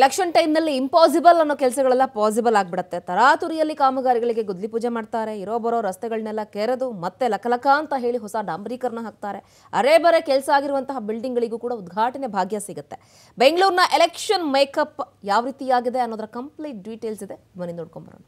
election ಟೈಮ್ನಲ್ಲಿ impossible ಅನ್ನೋ ಕೆಲಸಗಳೆಲ್ಲ possible ಆಗಿಬಿಡುತ್ತೆ ತರಾತುರಿಯಲ್ಲಿ ಕಾಮಗಾರಿಗಳಿಗೆ ಗುದ್ಲಿ ಪೂಜೆ ಮಾಡ್ತಾರೆ ಇರೋ ಬರೋ ರಸ್ತೆಗಳನ್ನೆಲ್ಲ ಕೆರೆದು ಮತ್ತೆ ಲಕಲಕ ಅಂತ ಹೇಳಿ ಹೊಸ ಡಾಂಬರೀಕರಣ ಹಾಕ್ತಾರೆ ಅರೆ ಬರೆ ಕೆಲಸ ಆಗಿರುವಂತಹ ಗಳಿಗೂ ಕೂಡ ಉದ್ಘಾಟನೆ ಭಾಗ್ಯ ಸಿಗುತ್ತೆ ಬೆಂಗಳೂರಿನ ಎಲೆಕ್ಷನ್ ಮೇಕಪ್ ಯಾವ ರೀತಿಯಾಗಿದೆ ಅನ್ನೋದರ ಕಂಪ್ಲೀಟ್ ಡೀಟೇಲ್ಸ್ ಇದೆ ಬನ್ನಿ ನೋಡ್ಕೊಂಬರೋಣ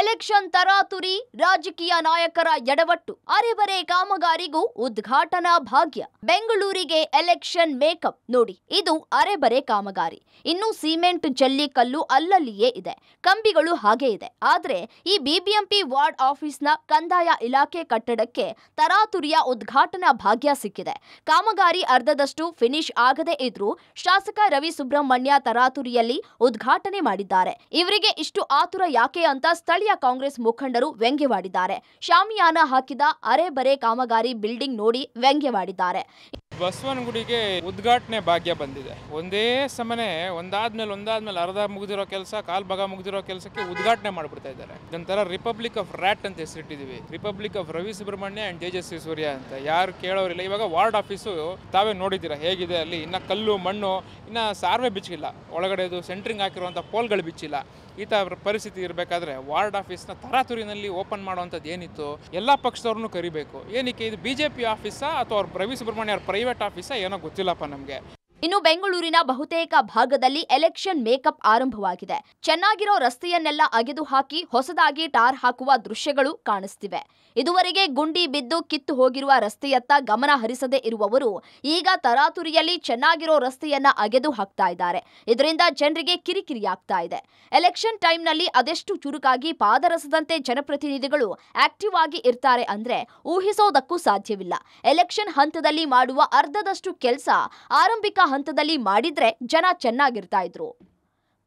ಎಲೆಕ್ಷನ್ ತರಾತುರಿ ರಾಜಕೀಯ ನಾಯಕರ ಎಡವಟ್ಟು ಅರೆಬರೆ ಕಾಮಗಾರಿಗೂ ಉದ್ಘಾಟನಾ ಭಾಗ್ಯ ಬೆಂಗಳೂರಿಗೆ ಎಲೆಕ್ಷನ್ ಮೇಕಪ್ ನೋಡಿ ಇದು ಅರೆಬರೆ ಕಾಮಗಾರಿ ಇನ್ನು ಸಿಮೆಂಟ್ ಜಲ್ಲಿ ಕಲ್ಲು ಅಲ್ಲಲ್ಲಿಯೇ ಇದೆ ಕಂಬಿಗಳು ಹಾಗೆ ಇದೆ ಆದ್ರೆ ಈ ಬಿಬಿಎಂಪಿ ವಾರ್ಡ್ ಆಫೀಸ್ ನ ಕಂದಾಯ ಇಲಾಖೆ ಕಟ್ಟಡಕ್ಕೆ ತರಾತುರಿಯ ಉದ್ಘಾಟನಾ ಭಾಗ್ಯ ಸಿಕ್ಕಿದೆ ಕಾಮಗಾರಿ ಅರ್ಧದಷ್ಟು ಫಿನಿಶ್ ಆಗದೇ ಇದ್ರೂ ಶಾಸಕ ರವಿ ಸುಬ್ರಹ್ಮಣ್ಯ ತರಾತುರಿಯಲ್ಲಿ ಉದ್ಘಾಟನೆ ಮಾಡಿದ್ದಾರೆ ಇವರಿಗೆ ಇಷ್ಟು ಆತುರ ಯಾಕೆ ಅಂತ ಸ್ಥಳೀಯ ಸ್ಥಳೀಯ ಕಾಂಗ್ರೆಸ್ ಮುಖಂಡರು ವ್ಯಂಗ್ಯವಾಡಿದ್ದಾರೆ ಶಾಮಿಯಾನ ಹಾಕಿದ ಅರೆ ಬರೆ ಕಾಮಗಾರಿ ಬಿಲ್ಡಿಂಗ್ ನೋಡಿ ವ್ಯಂಗ್ಯವಾಡಿದ್ದಾರೆ ಬಸವನಗುಡಿಗೆ ಉದ್ಘಾಟನೆ ಭಾಗ್ಯ ಬಂದಿದೆ ಒಂದೇ ಸಮನೆ ಒಂದಾದ್ಮೇಲೆ ಒಂದಾದ್ಮೇಲೆ ಅರ್ಧ ಮುಗಿದಿರೋ ಕೆಲಸ ಕಾಲ್ ಭಾಗ ಮುಗಿದಿರೋ ಕೆಲಸಕ್ಕೆ ಉದ್ಘಾಟನೆ ಮಾಡ್ಬಿಡ್ತಾ ಇದ್ದಾರೆ ಇದೊಂಥರ ರಿಪಬ್ಲಿಕ್ ಆಫ್ ರ್ಯಾಟ್ ಅಂತ ಹೆಸರಿಟ್ಟಿದೀವಿ republic of Ravi Subramanya and Tejasvi Surya ಅಂತ ಯಾರು ಕೇಳೋರಿಲ್ಲ ಇವಾಗ ವಾರ್ಡ್ ಆಫೀಸು ತಾವೇ ನೋಡಿದ್ದೀರಾ ಹೇಗಿದೆ ಅಲ್ಲಿ ಇನ್ನ ಕಲ್ಲು ಮಣ್ಣು ಇನ್ನ ಸಾರ್ವೆ ಬಿಚ್ಚಿಲ್ಲ ಒಳಗಡೆದು ಸೆಂಟ್ರಿಂಗ್ ಹಾಕಿರುವಂಥ ಪೋಲ್ಗಳು ಬಿಚ್ಚಿಲ್ಲ ಈ ಥರ ಪರಿಸ್ಥಿತಿ ಇರಬೇಕಾದ್ರೆ ವಾರ್ಡ್ ಆಫೀಸ್ನ ತರಾತುರಿನಲ್ಲಿ ಓಪನ್ ಮಾಡುವಂಥದ್ದು ಏನಿತ್ತು ಎಲ್ಲ ಪಕ್ಷದವ್ರನ್ನೂ ಕರಿಬೇಕು ಏನಕ್ಕೆ ಇದು ಬಿ ಜೆ ಪಿ ಆಫೀಸಾ ಅಥವಾ ಅವ್ರ ರವಿ ಸುಬ್ರಹ್ಮಣ್ಯ ಅವ್ರ ಪ್ರೈವೇಟ್ ಆಫೀಸಾ ಏನೋ ಗೊತ್ತಿಲ್ಲಪ್ಪ ನಮಗೆ ಇನ್ನು ಬೆಂಗಳೂರಿನ ಬಹುತೇಕ ಭಾಗದಲ್ಲಿ ಎಲೆಕ್ಷನ್ ಮೇಕಪ್ ಆರಂಭವಾಗಿದೆ ಚೆನ್ನಾಗಿರೋ ರಸ್ತೆಯನ್ನೆಲ್ಲ ಅಗೆದು ಹಾಕಿ ಹೊಸದಾಗಿ ಟಾರ್ ಹಾಕುವ ದೃಶ್ಯಗಳು ಕಾಣಿಸ್ತಿವೆ ಇದುವರೆಗೆ ಗುಂಡಿ ಬಿದ್ದು ಕಿತ್ತು ಹೋಗಿರುವ ರಸ್ತೆಯತ್ತ ಗಮನ ಹರಿಸದೇ ಇರುವವರು ಈಗ ತರಾತುರಿಯಲ್ಲಿ ಚೆನ್ನಾಗಿರೋ ರಸ್ತೆಯನ್ನ ಅಗೆದು ಹಾಕ್ತಾ ಇದ್ದಾರೆ ಇದರಿಂದ ಜನರಿಗೆ ಕಿರಿಕಿರಿಯಾಗ್ತಾ ಇದೆ ಎಲೆಕ್ಷನ್ ಟೈಮ್ನಲ್ಲಿ ಅದೆಷ್ಟು ಚುರುಕಾಗಿ ಪಾದರಸದಂತೆ ಜನಪ್ರತಿನಿಧಿಗಳು ಆಕ್ಟಿವ್ ಆಗಿ ಇರ್ತಾರೆ ಅಂದ್ರೆ ಊಹಿಸೋದಕ್ಕೂ ಸಾಧ್ಯವಿಲ್ಲ ಎಲೆಕ್ಷನ್ ಹಂತದಲ್ಲಿ ಮಾಡುವ ಅರ್ಧದಷ್ಟು ಕೆಲಸ ಆರಂಭಿಕ ಹಂತದಲ್ಲಿ ಮಾಡಿದ್ರೆ ಜನ ಚೆನ್ನಾಗಿರ್ತಾ ಇದ್ರು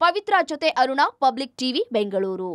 ಪವಿತ್ರ ಜೊತೆ ಅರುಣ ಪಬ್ಲಿಕ್ ಟಿವಿ ಬೆಂಗಳೂರು